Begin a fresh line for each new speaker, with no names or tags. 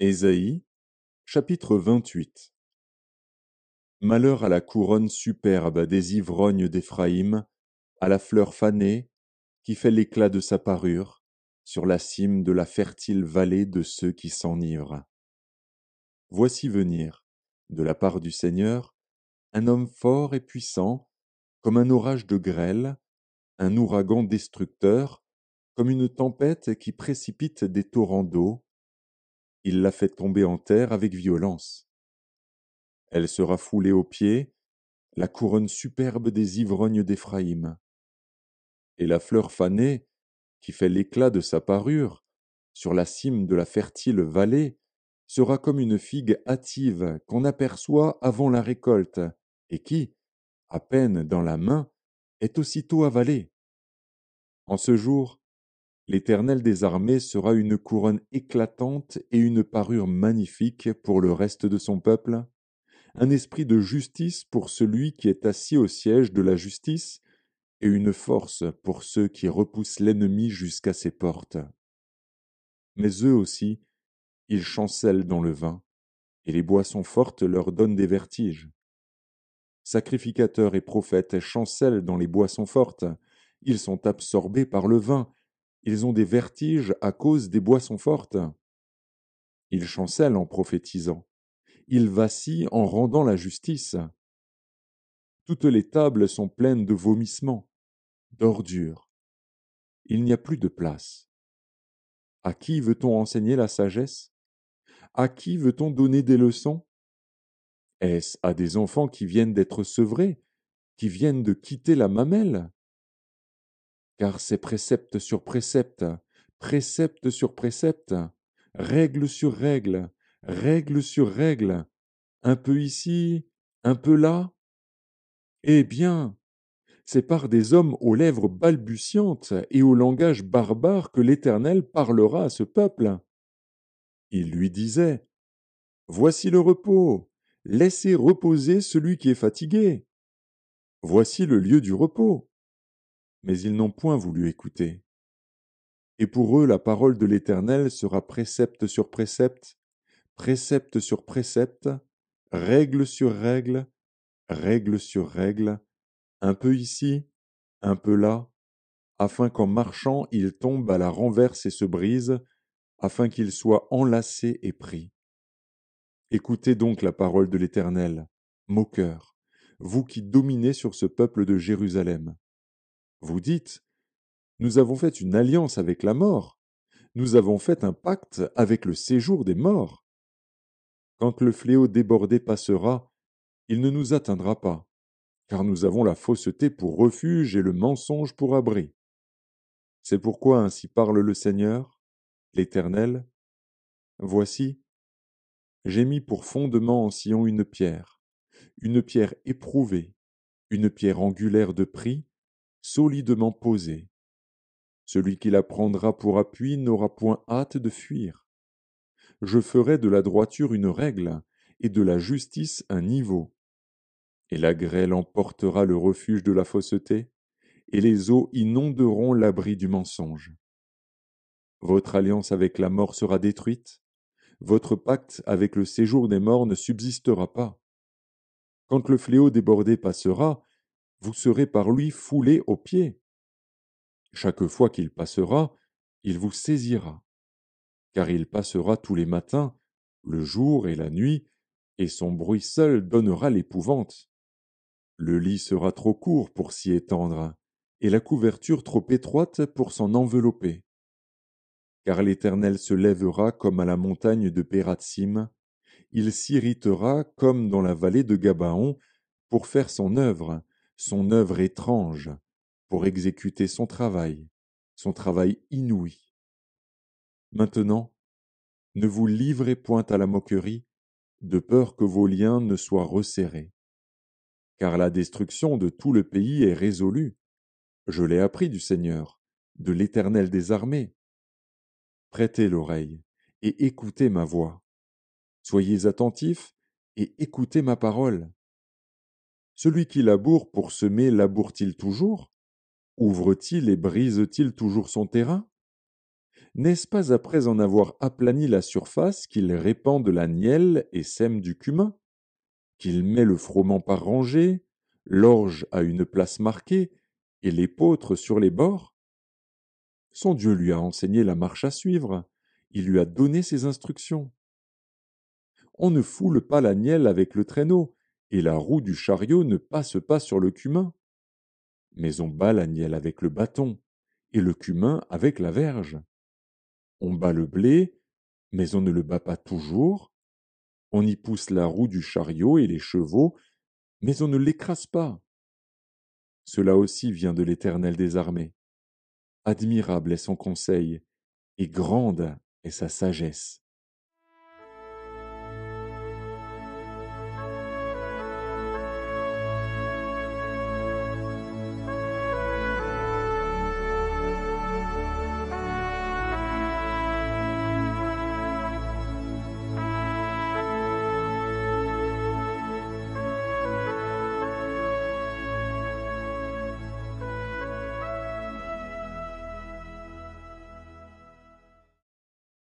Ésaïe chapitre 28 Malheur à la couronne superbe des ivrognes d'Éphraïm, à la fleur fanée qui fait l'éclat de sa parure sur la cime de la fertile vallée de ceux qui s'enivrent. Voici venir, de la part du Seigneur, un homme fort et puissant, comme un orage de grêle, un ouragan destructeur, comme une tempête qui précipite des torrents d'eau, il la fait tomber en terre avec violence. Elle sera foulée aux pieds, la couronne superbe des ivrognes d'Éphraïm. Et la fleur fanée, qui fait l'éclat de sa parure, sur la cime de la fertile vallée, sera comme une figue hâtive qu'on aperçoit avant la récolte, et qui, à peine dans la main, est aussitôt avalée. En ce jour, L'Éternel des armées sera une couronne éclatante et une parure magnifique pour le reste de son peuple, un esprit de justice pour celui qui est assis au siège de la justice, et une force pour ceux qui repoussent l'ennemi jusqu'à ses portes. Mais eux aussi, ils chancellent dans le vin, et les boissons fortes leur donnent des vertiges. Sacrificateurs et prophètes chancellent dans les boissons fortes, ils sont absorbés par le vin, ils ont des vertiges à cause des boissons fortes. Ils chancellent en prophétisant. Ils vacillent en rendant la justice. Toutes les tables sont pleines de vomissements, d'ordures. Il n'y a plus de place. À qui veut-on enseigner la sagesse À qui veut-on donner des leçons Est-ce à des enfants qui viennent d'être sevrés, qui viennent de quitter la mamelle car c'est précepte sur précepte, précepte sur précepte, règle sur règle, règle sur règle, un peu ici, un peu là. Eh bien, c'est par des hommes aux lèvres balbutiantes et au langage barbare que l'Éternel parlera à ce peuple. Il lui disait Voici le repos, laissez reposer celui qui est fatigué. Voici le lieu du repos, mais ils n'ont point voulu écouter. Et pour eux la parole de l'Éternel sera précepte sur précepte, précepte sur précepte, règle sur règle, règle sur règle, un peu ici, un peu là, afin qu'en marchant ils tombent à la renverse et se brisent, afin qu'ils soient enlacés et pris. Écoutez donc la parole de l'Éternel, moqueur, vous qui dominez sur ce peuple de Jérusalem. Vous dites, nous avons fait une alliance avec la mort, nous avons fait un pacte avec le séjour des morts. Quand le fléau débordé passera, il ne nous atteindra pas, car nous avons la fausseté pour refuge et le mensonge pour abri. C'est pourquoi ainsi parle le Seigneur, l'Éternel. Voici, j'ai mis pour fondement en Sion une pierre, une pierre éprouvée, une pierre angulaire de prix, solidement posée. Celui qui la prendra pour appui n'aura point hâte de fuir. Je ferai de la droiture une règle, et de la justice un niveau. Et la grêle emportera le refuge de la fausseté, et les eaux inonderont l'abri du mensonge. Votre alliance avec la mort sera détruite, votre pacte avec le séjour des morts ne subsistera pas. Quand le fléau débordé passera, vous serez par lui foulé aux pieds. Chaque fois qu'il passera, il vous saisira, car il passera tous les matins, le jour et la nuit, et son bruit seul donnera l'épouvante. Le lit sera trop court pour s'y étendre, et la couverture trop étroite pour s'en envelopper. Car l'Éternel se lèvera comme à la montagne de Pératzim, il s'irritera comme dans la vallée de Gabaon, pour faire son œuvre, son œuvre étrange pour exécuter son travail, son travail inouï. Maintenant, ne vous livrez point à la moquerie, de peur que vos liens ne soient resserrés. Car la destruction de tout le pays est résolue. Je l'ai appris du Seigneur, de l'Éternel des armées. Prêtez l'oreille et écoutez ma voix. Soyez attentifs et écoutez ma parole. Celui qui laboure pour semer laboure-t-il toujours Ouvre-t-il et brise-t-il toujours son terrain N'est-ce pas après en avoir aplani la surface qu'il répand de la nielle et sème du cumin Qu'il met le froment par rangées, l'orge à une place marquée et l'épeautre sur les bords Son Dieu lui a enseigné la marche à suivre, il lui a donné ses instructions. On ne foule pas la nielle avec le traîneau, et la roue du chariot ne passe pas sur le cumin. Mais on bat l'agnelle avec le bâton, et le cumin avec la verge. On bat le blé, mais on ne le bat pas toujours. On y pousse la roue du chariot et les chevaux, mais on ne l'écrase pas. Cela aussi vient de l'Éternel des armées. Admirable est son conseil, et grande est sa sagesse.